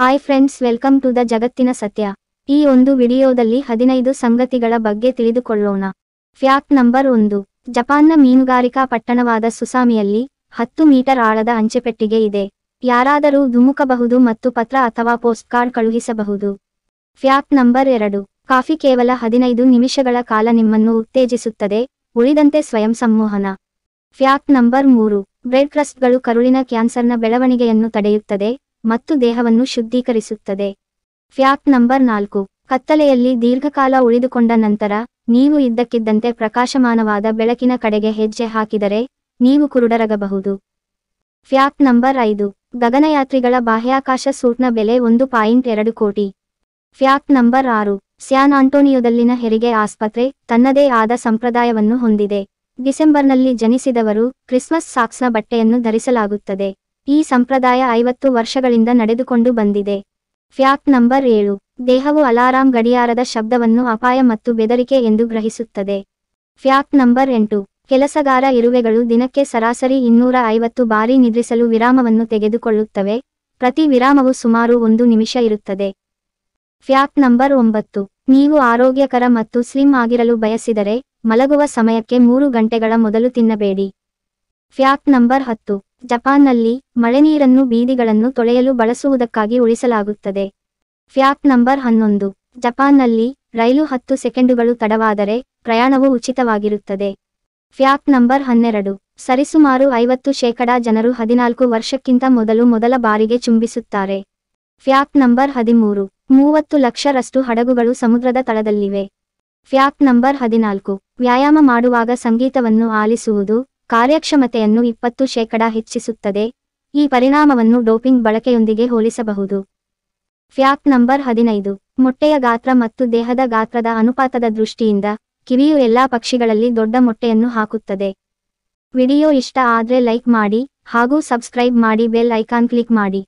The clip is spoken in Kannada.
hi friends welcome to the ಜಗತ್ತಿನ ಸತ್ಯ ಈ ಒಂದು ವಿಡಿಯೋದಲ್ಲಿ ಹದಿನೈದು ಸಂಗತಿಗಳ ಬಗ್ಗೆ ತಿಳಿದುಕೊಳ್ಳೋಣ ಫ್ಯಾಕ್ಟ್ ನಂಬರ್ ಒಂದು ಜಪಾನ್ನ ಮೀನುಗಾರಿಕಾ ಪಟ್ಟಣವಾದ ಸುಸಾಮಿಯಲ್ಲಿ ಹತ್ತು ಮೀಟರ್ ಆಳದ ಅಂಚೆಪೆಟ್ಟಿಗೆ ಇದೆ ಯಾರಾದರೂ ಧುಮುಕಬಹುದು ಮತ್ತು ಪತ್ರ ಅಥವಾ ಪೋಸ್ಟ್ ಕಾರ್ಡ್ ಕಳುಹಿಸಬಹುದು ಫ್ಯಾಕ್ಟ್ ನಂಬರ್ ಎರಡು ಕಾಫಿ ಕೇವಲ ಹದಿನೈದು ನಿಮಿಷಗಳ ಕಾಲ ನಿಮ್ಮನ್ನು ಉತ್ತೇಜಿಸುತ್ತದೆ ಉಳಿದಂತೆ ಸ್ವಯಂ ಸಂಮೋಹನ ಫ್ಯಾಕ್ಟ್ ನಂಬರ್ ಮೂರು ಬ್ರೆಡ್ ಕ್ರಸ್ಟ್ಗಳು ಕರುಳಿನ ಕ್ಯಾನ್ಸರ್ನ ಬೆಳವಣಿಗೆಯನ್ನು ತಡೆಯುತ್ತದೆ ಮತ್ತು ದೇಹವನ್ನು ಶುದ್ಧೀಕರಿಸುತ್ತದೆ ಫ್ಯಾಕ್ಟ್ ನಂಬರ್ ನಾಲ್ಕು ಕತ್ತಲೆಯಲ್ಲಿ ದೀರ್ಘಕಾಲ ಉಳಿದುಕೊಂಡ ನಂತರ ನೀವು ಇದ್ದಕ್ಕಿದ್ದಂತೆ ಪ್ರಕಾಶಮಾನವಾದ ಬೆಳಕಿನ ಕಡೆಗೆ ಹೆಜ್ಜೆ ಹಾಕಿದರೆ ನೀವು ಕುರುಡರಗಬಹುದು ಫ್ಯಾಕ್ಟ್ ನಂಬರ್ ಐದು ಗಗನಯಾತ್ರಿಗಳ ಬಾಹ್ಯಾಕಾಶ ಸೂಟ್ನ ಬೆಲೆ ಒಂದು ಪಾಯಿಂಟ್ ಎರಡು ಕೋಟಿ ಫ್ಯಾಕ್ಟ್ ನಂಬರ್ ಆರು ಸ್ಯಾನ್ ಆಂಟೋನಿಯೋದಲ್ಲಿನ ಹೆರಿಗೆ ಆಸ್ಪತ್ರೆ ತನ್ನದೇ ಆದ ಸಂಪ್ರದಾಯವನ್ನು ಹೊಂದಿದೆ ಡಿಸೆಂಬರ್ನಲ್ಲಿ ಜನಿಸಿದವರು ಕ್ರಿಸ್ಮಸ್ ಸಾಕ್ಸ್ನ ಬಟ್ಟೆಯನ್ನು ಧರಿಸಲಾಗುತ್ತದೆ ಈ ಸಂಪ್ರದಾಯ ಐವತ್ತು ವರ್ಷಗಳಿಂದ ನಡೆದುಕೊಂಡು ಬಂದಿದೆ ಫ್ಯಾಕ್ಟ್ ನಂಬರ್ ಏಳು ದೇಹವು ಅಲಾರಾಂ ಗಡಿಯಾರದ ಶಬ್ದವನ್ನು ಅಪಾಯ ಮತ್ತು ಬೆದರಿಕೆ ಎಂದು ಗ್ರಹಿಸುತ್ತದೆ ಫ್ಯಾಕ್ಟ್ ನಂಬರ್ ಎಂಟು ಕೆಲಸಗಾರ ಇರುವೆಗಳು ದಿನಕ್ಕೆ ಸರಾಸರಿ ಇನ್ನೂರ ಐವತ್ತು ಬಾರಿ ನಿದ್ರಿಸಲು ವಿರಾಮವನ್ನು ತೆಗೆದುಕೊಳ್ಳುತ್ತವೆ ಪ್ರತಿ ವಿರಾಮವು ಸುಮಾರು ಒಂದು ನಿಮಿಷ ಇರುತ್ತದೆ ಫ್ಯಾಕ್ಟ್ ನಂಬರ್ ಒಂಬತ್ತು ನೀವು ಆರೋಗ್ಯಕರ ಮತ್ತು ಸ್ಲಿಮ್ ಆಗಿರಲು ಬಯಸಿದರೆ ಮಲಗುವ ಸಮಯಕ್ಕೆ ಮೂರು ಗಂಟೆಗಳ ಮೊದಲು ತಿನ್ನಬೇಡಿ ಫ್ಯಾಕ್ಟ್ ನಂಬರ್ ಹತ್ತು ಜಪಾನ್ನಲ್ಲಿ ಮಳೆ ನೀರನ್ನು ಬೀದಿಗಳನ್ನು ತೊಳೆಯಲು ಬಳಸುವುದಕ್ಕಾಗಿ ಉಳಿಸಲಾಗುತ್ತದೆ ಫ್ಯಾಕ್ ನಂಬರ್ ಹನ್ನೊಂದು ಜಪಾನ್ನಲ್ಲಿ ರೈಲು ಹತ್ತು ಸೆಕೆಂಡುಗಳು ತಡವಾದರೆ ಪ್ರಯಾಣವು ಉಚಿತವಾಗಿರುತ್ತದೆ ಫ್ಯಾಕ್ ನಂಬರ್ ಹನ್ನೆರಡು ಸರಿಸುಮಾರು ಐವತ್ತು ಶೇಕಡಾ ಜನರು ಹದಿನಾಲ್ಕು ವರ್ಷಕ್ಕಿಂತ ಮೊದಲು ಮೊದಲ ಬಾರಿಗೆ ಚುಂಬಿಸುತ್ತಾರೆ ಫ್ಯಾಕ್ ನಂಬರ್ ಹದಿಮೂರು ಮೂವತ್ತು ಲಕ್ಷರಷ್ಟು ಹಡಗುಗಳು ಸಮುದ್ರದ ತಳದಲ್ಲಿವೆ ಫ್ಯಾಕ್ ನಂಬರ್ ಹದಿನಾಲ್ಕು ವ್ಯಾಯಾಮ ಮಾಡುವಾಗ ಸಂಗೀತವನ್ನು ಆಲಿಸುವುದು ಕಾರ್ಯಕ್ಷಮತೆಯನ್ನು ಇಪ್ಪತ್ತು ಶೇಕಡಾ ಹೆಚ್ಚಿಸುತ್ತದೆ ಈ ಪರಿಣಾಮವನ್ನು ಡೋಪಿಂಗ್ ಬಳಕೆಯೊಂದಿಗೆ ಹೋಲಿಸಬಹುದು ಫ್ಯಾಕ್ಟ್ ನಂಬರ್ ಹದಿನೈದು ಮೊಟ್ಟೆಯ ಗಾತ್ರ ಮತ್ತು ದೇಹದ ಗಾತ್ರದ ಅನುಪಾತದ ದೃಷ್ಟಿಯಿಂದ ಕಿವಿಯು ಎಲ್ಲಾ ಪಕ್ಷಿಗಳಲ್ಲಿ ದೊಡ್ಡ ಮೊಟ್ಟೆಯನ್ನು ಹಾಕುತ್ತದೆ ವಿಡಿಯೋ ಇಷ್ಟ ಆದರೆ ಲೈಕ್ ಮಾಡಿ ಹಾಗೂ ಸಬ್ಸ್ಕ್ರೈಬ್ ಮಾಡಿ ಬೆಲ್ ಐಕಾನ್ ಕ್ಲಿಕ್ ಮಾಡಿ